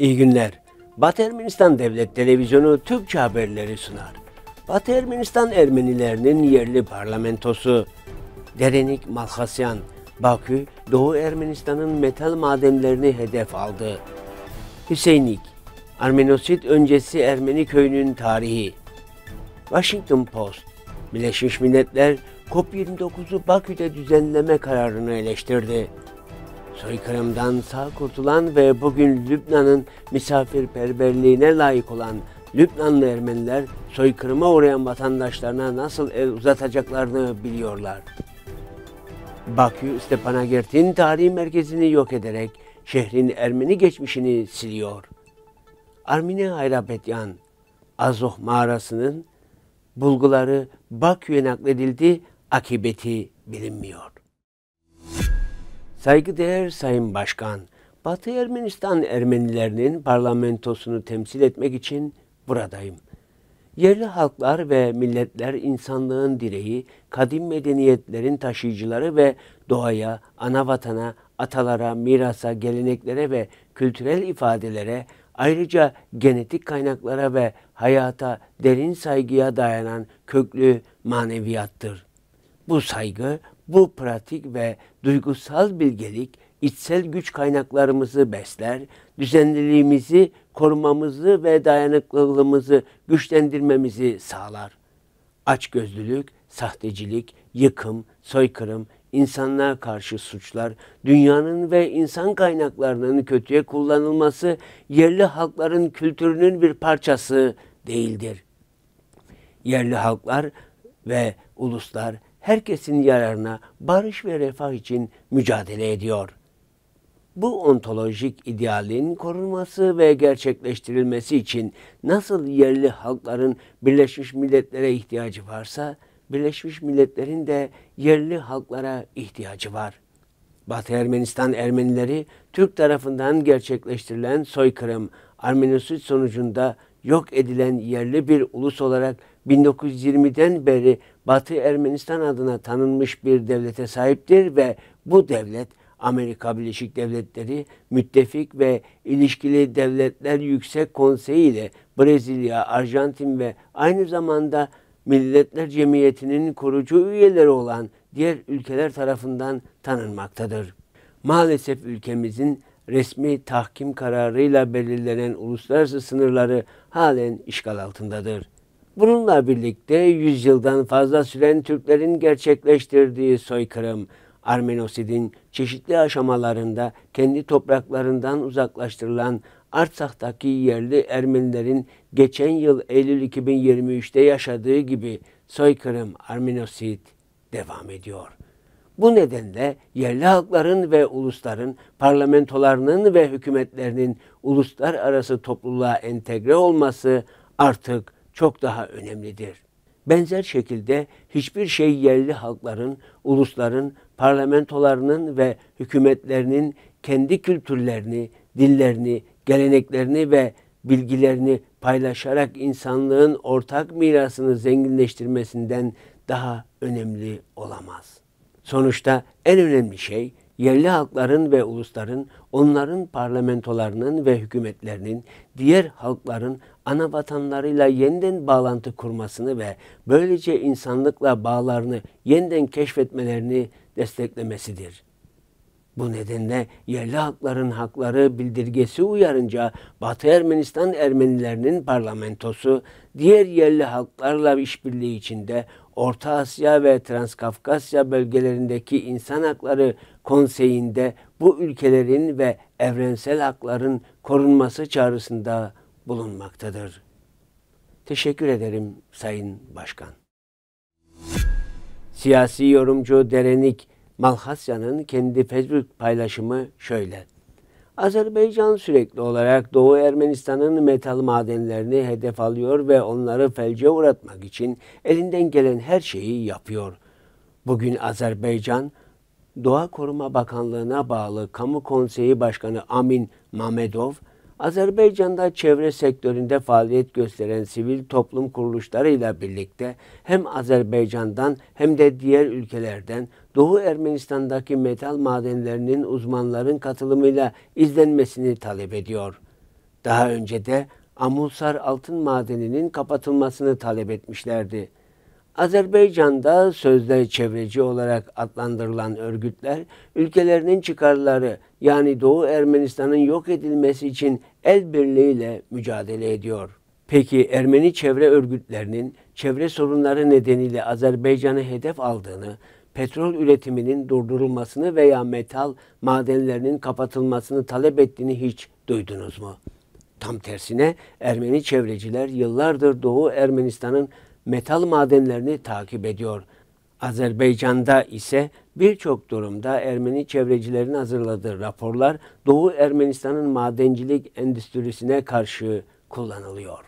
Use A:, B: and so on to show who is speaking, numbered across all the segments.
A: İyi günler. Batı Ermenistan Devlet Televizyonu Türkçe haberleri sunar. Batı Ermenistan Ermenilerinin yerli parlamentosu Derenik Malhasyan, Bakü, Doğu Ermenistan'ın metal madenlerini hedef aldı. Hüseyinik, Armenosit öncesi Ermeni köyünün tarihi. Washington Post, Birleşmiş Milletler COP29'u Bakü'de düzenleme kararını eleştirdi. Soykırımdan sağ kurtulan ve bugün Lübnan'ın misafirperverliğine layık olan Lübnanlı Ermeniler soykırıma uğrayan vatandaşlarına nasıl el uzatacaklarını biliyorlar. Bakü Stepanakert'in tarihi merkezini yok ederek şehrin Ermeni geçmişini siliyor. Armine Hayrapetyan, Azoh mağarasının bulguları Bakü'ye nakledildi, akıbeti bilinmiyor. Saygıdeğer Sayın Başkan, Batı Ermenistan Ermenilerinin parlamentosunu temsil etmek için buradayım. Yerli halklar ve milletler insanlığın direği, kadim medeniyetlerin taşıyıcıları ve doğaya, ana vatana, atalara, mirasa, geleneklere ve kültürel ifadelere, ayrıca genetik kaynaklara ve hayata derin saygıya dayanan köklü maneviyattır. Bu saygı bu pratik ve duygusal bilgelik içsel güç kaynaklarımızı besler, düzenliliğimizi korumamızı ve dayanıklılığımızı güçlendirmemizi sağlar. Açgözlülük, sahtecilik, yıkım, soykırım, insanlığa karşı suçlar, dünyanın ve insan kaynaklarının kötüye kullanılması yerli halkların kültürünün bir parçası değildir. Yerli halklar ve uluslar herkesin yararına barış ve refah için mücadele ediyor. Bu ontolojik idealin korunması ve gerçekleştirilmesi için nasıl yerli halkların Birleşmiş Milletler'e ihtiyacı varsa, Birleşmiş Milletler'in de yerli halklara ihtiyacı var. Batı Ermenistan Ermenileri Türk tarafından gerçekleştirilen soykırım, Armenosüç sonucunda yok edilen yerli bir ulus olarak 1920'den beri Batı Ermenistan adına tanınmış bir devlete sahiptir ve bu devlet Amerika Birleşik Devletleri müttefik ve ilişkili devletler yüksek konseyi ile Brezilya, Arjantin ve aynı zamanda Milletler Cemiyeti'nin kurucu üyeleri olan diğer ülkeler tarafından tanınmaktadır. Maalesef ülkemizin resmi tahkim kararıyla belirlenen uluslararası sınırları halen işgal altındadır. Bununla birlikte yüzyıldan fazla süren Türklerin gerçekleştirdiği soykırım, Armenosid'in çeşitli aşamalarında kendi topraklarından uzaklaştırılan Artsak'taki yerli Ermenilerin geçen yıl Eylül 2023'te yaşadığı gibi soykırım, Armenosid devam ediyor. Bu nedenle yerli halkların ve ulusların, parlamentolarının ve hükümetlerinin uluslararası topluluğa entegre olması artık çok daha önemlidir. Benzer şekilde hiçbir şey yerli halkların, ulusların, parlamentolarının ve hükümetlerinin kendi kültürlerini, dillerini, geleneklerini ve bilgilerini paylaşarak insanlığın ortak mirasını zenginleştirmesinden daha önemli olamaz. Sonuçta en önemli şey yerli halkların ve ulusların, onların parlamentolarının ve hükümetlerinin diğer halkların ana vatanlarıyla yeniden bağlantı kurmasını ve böylece insanlıkla bağlarını yeniden keşfetmelerini desteklemesidir. Bu nedenle yerli halkların hakları bildirgesi uyarınca Batı Ermenistan Ermenilerinin parlamentosu diğer yerli halklarla işbirliği içinde Orta Asya ve Transkafkasya bölgelerindeki İnsan Hakları Konseyi'nde bu ülkelerin ve evrensel hakların korunması çağrısında bulunmaktadır. Teşekkür ederim Sayın Başkan. Siyasi yorumcu Derenik Malhasya'nın kendi Facebook paylaşımı şöyle. Azerbaycan sürekli olarak Doğu Ermenistan'ın metal madenlerini hedef alıyor ve onları felce uğratmak için elinden gelen her şeyi yapıyor. Bugün Azerbaycan, Doğa Koruma Bakanlığı'na bağlı Kamu Konseyi Başkanı Amin Mamedov, Azerbaycan'da çevre sektöründe faaliyet gösteren sivil toplum kuruluşlarıyla birlikte hem Azerbaycan'dan hem de diğer ülkelerden Doğu Ermenistan'daki metal madenlerinin uzmanların katılımıyla izlenmesini talep ediyor. Daha önce de Amulsar altın madeninin kapatılmasını talep etmişlerdi. Azerbaycan'da sözde çevreci olarak adlandırılan örgütler ülkelerinin çıkarları yani Doğu Ermenistan'ın yok edilmesi için el birliğiyle mücadele ediyor. Peki Ermeni çevre örgütlerinin çevre sorunları nedeniyle Azerbaycan'ı hedef aldığını, petrol üretiminin durdurulmasını veya metal madenlerinin kapatılmasını talep ettiğini hiç duydunuz mu? Tam tersine Ermeni çevreciler yıllardır Doğu Ermenistan'ın metal madenlerini takip ediyor. Azerbaycan'da ise birçok durumda Ermeni çevrecilerin hazırladığı raporlar Doğu Ermenistan'ın madencilik endüstrisine karşı kullanılıyor.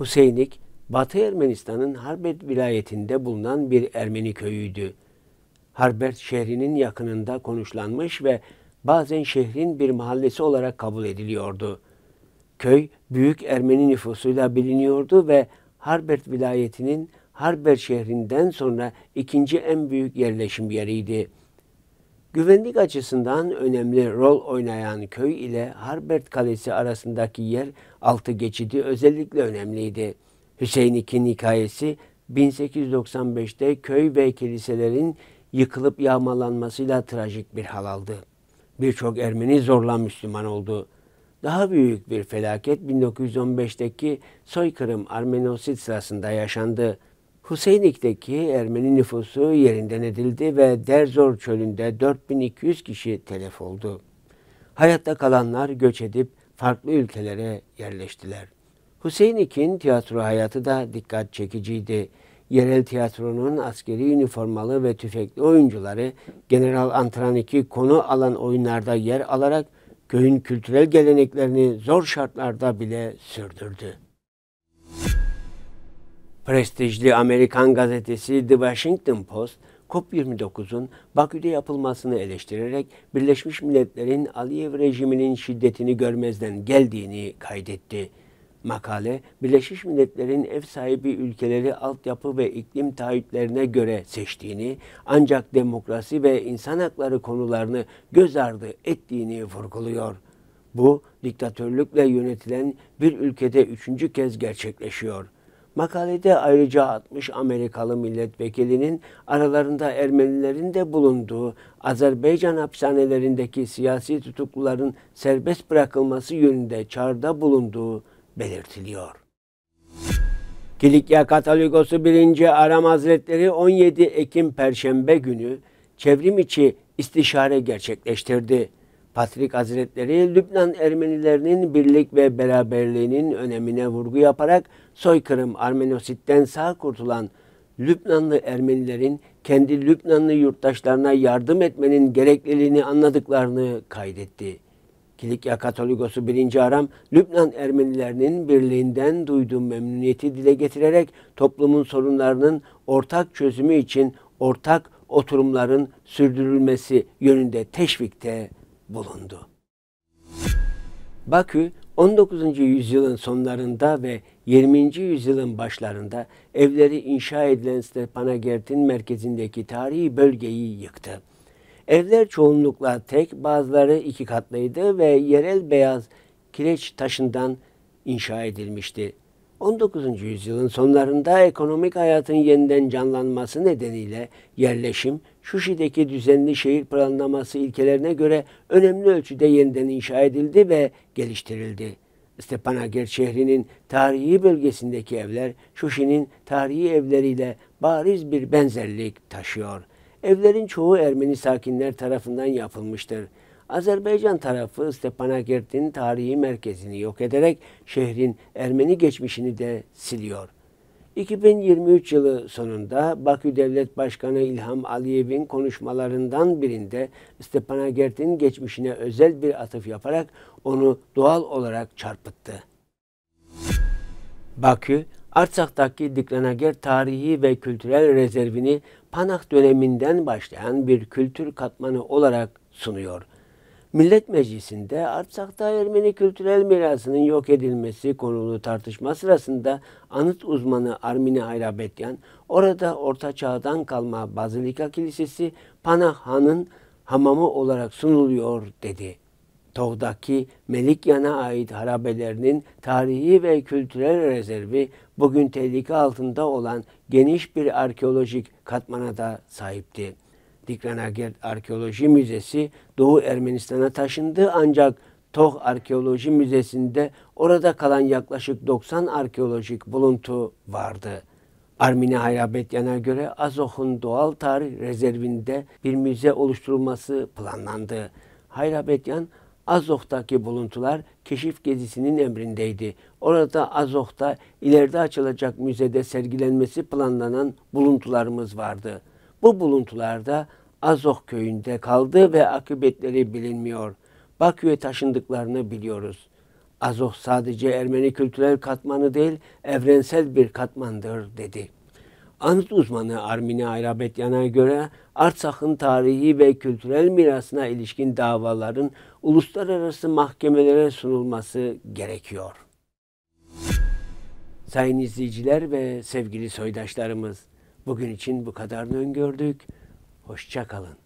A: Hüseynik, Batı Ermenistan'ın Harbet vilayetinde bulunan bir Ermeni köyüydü. Harbet şehrinin yakınında konuşlanmış ve bazen şehrin bir mahallesi olarak kabul ediliyordu.'' Köy büyük Ermeni nüfusuyla biliniyordu ve Harbert vilayetinin Harbert şehrinden sonra ikinci en büyük yerleşim yeriydi. Güvenlik açısından önemli rol oynayan köy ile Harbert Kalesi arasındaki yer altı geçidi özellikle önemliydi. Hüseyin İki'nin hikayesi 1895'te köy ve kiliselerin yıkılıp yağmalanmasıyla trajik bir hal aldı. Birçok Ermeni zorla Müslüman oldu daha büyük bir felaket 1915'teki soykırım Armenosit sırasında yaşandı. Hüseyinik'teki Ermeni nüfusu yerinden edildi ve Derzor çölünde 4200 kişi telef oldu. Hayatta kalanlar göç edip farklı ülkelere yerleştiler. Hüseyinik'in tiyatro hayatı da dikkat çekiciydi. Yerel tiyatronun askeri üniformalı ve tüfekli oyuncuları General Antranik'i konu alan oyunlarda yer alarak köyün kültürel geleneklerini zor şartlarda bile sürdürdü. Prestijli Amerikan gazetesi The Washington Post, COP29'un Bakü'de yapılmasını eleştirerek Birleşmiş Milletler'in Aliyev rejiminin şiddetini görmezden geldiğini kaydetti. Makale, Birleşmiş Milletler'in ev sahibi ülkeleri altyapı ve iklim taahhütlerine göre seçtiğini, ancak demokrasi ve insan hakları konularını göz ardı ettiğini vurguluyor. Bu, diktatörlükle yönetilen bir ülkede üçüncü kez gerçekleşiyor. Makalede ayrıca 60 Amerikalı milletvekilinin aralarında Ermenilerin de bulunduğu Azerbaycan hapishanelerindeki siyasi tutukluların serbest bırakılması yönünde çağrıda bulunduğu belirtiliyor. Kilikya Katolikosu 1. Aram Hazretleri 17 Ekim Perşembe günü çevrim içi istişare gerçekleştirdi. Patrik Hazretleri Lübnan Ermenilerinin birlik ve beraberliğinin önemine vurgu yaparak soykırım Armenositten sağ kurtulan Lübnanlı Ermenilerin kendi Lübnanlı yurttaşlarına yardım etmenin gerekliliğini anladıklarını kaydetti. Kilikya Katolikosu 1. Aram, Lübnan Ermenilerinin birliğinden duyduğu memnuniyeti dile getirerek toplumun sorunlarının ortak çözümü için ortak oturumların sürdürülmesi yönünde teşvikte bulundu. Bakü 19. yüzyılın sonlarında ve 20. yüzyılın başlarında evleri inşa edilen Stepanakert'in merkezindeki tarihi bölgeyi yıktı. Evler çoğunlukla tek, bazıları iki katlıydı ve yerel beyaz kireç taşından inşa edilmişti. 19. yüzyılın sonlarında ekonomik hayatın yeniden canlanması nedeniyle yerleşim, Şuşi'deki düzenli şehir planlaması ilkelerine göre önemli ölçüde yeniden inşa edildi ve geliştirildi. Stepanager şehrinin tarihi bölgesindeki evler Şuşi'nin tarihi evleriyle bariz bir benzerlik taşıyor. Evlerin çoğu Ermeni sakinler tarafından yapılmıştır. Azerbaycan tarafı Stepanakert'in tarihi merkezini yok ederek şehrin Ermeni geçmişini de siliyor. 2023 yılı sonunda Bakü Devlet Başkanı İlham Aliyev'in konuşmalarından birinde Stepanakert'in geçmişine özel bir atıf yaparak onu doğal olarak çarpıttı. Bakü, Artsak'taki Diklanagert tarihi ve kültürel rezervini Panah döneminden başlayan bir kültür katmanı olarak sunuyor. Millet Meclisi'nde Artsak'ta Ermeni kültürel mirasının yok edilmesi konulu tartışma sırasında anıt uzmanı Armine Ayrabetyan, orada Orta Çağ'dan kalma Bazilika Kilisesi Panah Han'ın hamamı olarak sunuluyor dedi. Tov'daki Melikyan'a ait harabelerinin tarihi ve kültürel rezervi bugün tehlike altında olan geniş bir arkeolojik katmana da sahipti. Dikranagert Arkeoloji Müzesi Doğu Ermenistan'a taşındı ancak Toh Arkeoloji Müzesi'nde orada kalan yaklaşık 90 arkeolojik buluntu vardı. Armine Hayrabetyan'a göre Azok'un doğal tarih rezervinde bir müze oluşturulması planlandı. Hayrabetyan Azok'taki buluntular keşif gezisinin emrindeydi. Orada Azok'ta ileride açılacak müzede sergilenmesi planlanan buluntularımız vardı. Bu buluntularda Azok köyünde kaldı ve akıbetleri bilinmiyor. Bakü'ye taşındıklarını biliyoruz. Azok sadece Ermeni kültürel katmanı değil, evrensel bir katmandır dedi. Anıt uzmanı Armine Ayrabetyan'a göre Artsak'ın tarihi ve kültürel mirasına ilişkin davaların uluslararası mahkemelere sunulması gerekiyor. Sayın izleyiciler ve sevgili soydaşlarımız, bugün için bu kadarını öngördük. Hoşçakalın.